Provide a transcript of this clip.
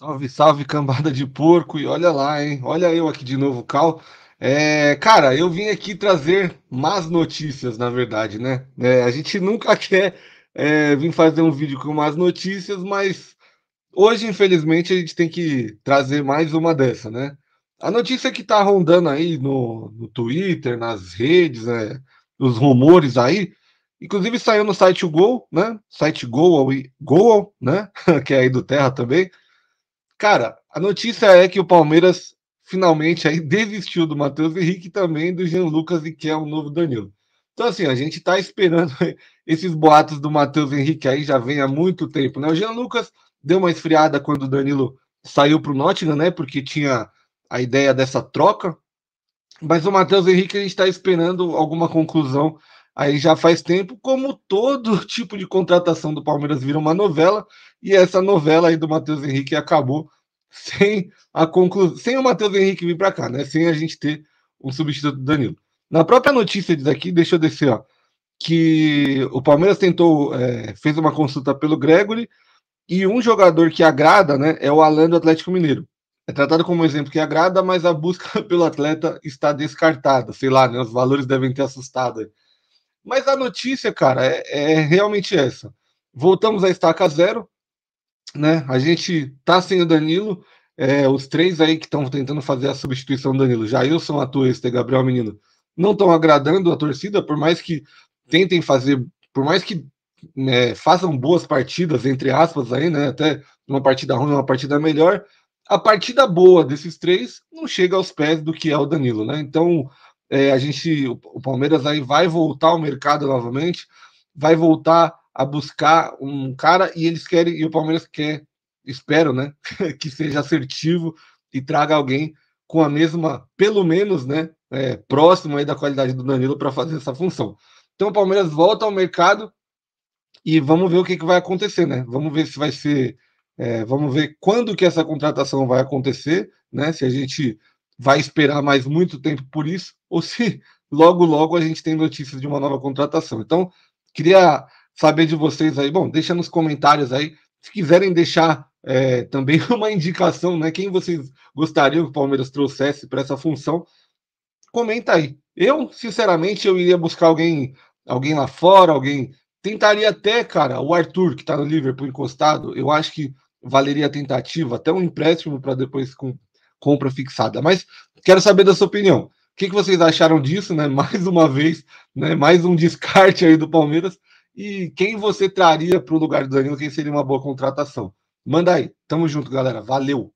Salve, salve, cambada de porco. E olha lá, hein? Olha eu aqui de novo, Cal. É, cara, eu vim aqui trazer más notícias, na verdade, né? É, a gente nunca quer é, vir fazer um vídeo com más notícias, mas hoje, infelizmente, a gente tem que trazer mais uma dessa, né? A notícia que tá rondando aí no, no Twitter, nas redes, né? os rumores aí, inclusive saiu no site Gol, né? Site Gol, Gol, né? que é aí do Terra também. Cara, a notícia é que o Palmeiras finalmente aí desistiu do Matheus Henrique e também do Jean Lucas e que é o novo Danilo. Então, assim, a gente está esperando esses boatos do Matheus Henrique aí já vem há muito tempo, né? O Jean Lucas deu uma esfriada quando o Danilo saiu para o Nottingham, né? Porque tinha a ideia dessa troca. Mas o Matheus Henrique a gente está esperando alguma conclusão aí já faz tempo, como todo tipo de contratação do Palmeiras vira uma novela, e essa novela aí do Matheus Henrique acabou sem a conclusão, sem o Matheus Henrique vir para cá, né? Sem a gente ter um substituto do Danilo. Na própria notícia diz aqui, deixa eu descer, ó, que o Palmeiras tentou, é, fez uma consulta pelo Gregory, e um jogador que agrada, né, é o Alan do Atlético Mineiro. É tratado como um exemplo que agrada, mas a busca pelo atleta está descartada. Sei lá, né? Os valores devem ter assustado. Mas a notícia, cara, é, é realmente essa. Voltamos à estaca zero, né? A gente tá sem o Danilo. É, os três aí que estão tentando fazer a substituição do Danilo, Jailson, sou e né, Gabriel Menino, não estão agradando a torcida, por mais que tentem fazer, por mais que né, façam boas partidas, entre aspas, aí, né? Até uma partida ruim, uma partida melhor. A partida boa desses três não chega aos pés do que é o Danilo, né? Então, é, a gente, o Palmeiras aí vai voltar ao mercado novamente, vai voltar a buscar um cara e eles querem e o Palmeiras quer, espero, né, que seja assertivo e traga alguém com a mesma, pelo menos, né, é, próximo aí da qualidade do Danilo para fazer essa função. Então o Palmeiras volta ao mercado e vamos ver o que, que vai acontecer, né? Vamos ver se vai ser, é, vamos ver quando que essa contratação vai acontecer, né? Se a gente vai esperar mais muito tempo por isso ou se logo, logo a gente tem notícias de uma nova contratação. Então, queria saber de vocês aí. Bom, deixa nos comentários aí. Se quiserem deixar é, também uma indicação, né? Quem vocês gostariam que o Palmeiras trouxesse para essa função, comenta aí. Eu, sinceramente, eu iria buscar alguém, alguém lá fora, alguém. Tentaria até, cara, o Arthur, que está no Liverpool encostado, eu acho que valeria a tentativa, até um empréstimo para depois com compra fixada. Mas quero saber da sua opinião que, que vocês acharam disso, né? Mais uma vez, né? mais um descarte aí do Palmeiras. E quem você traria para o lugar do Danilo? Quem seria uma boa contratação? Manda aí. Tamo junto, galera. Valeu.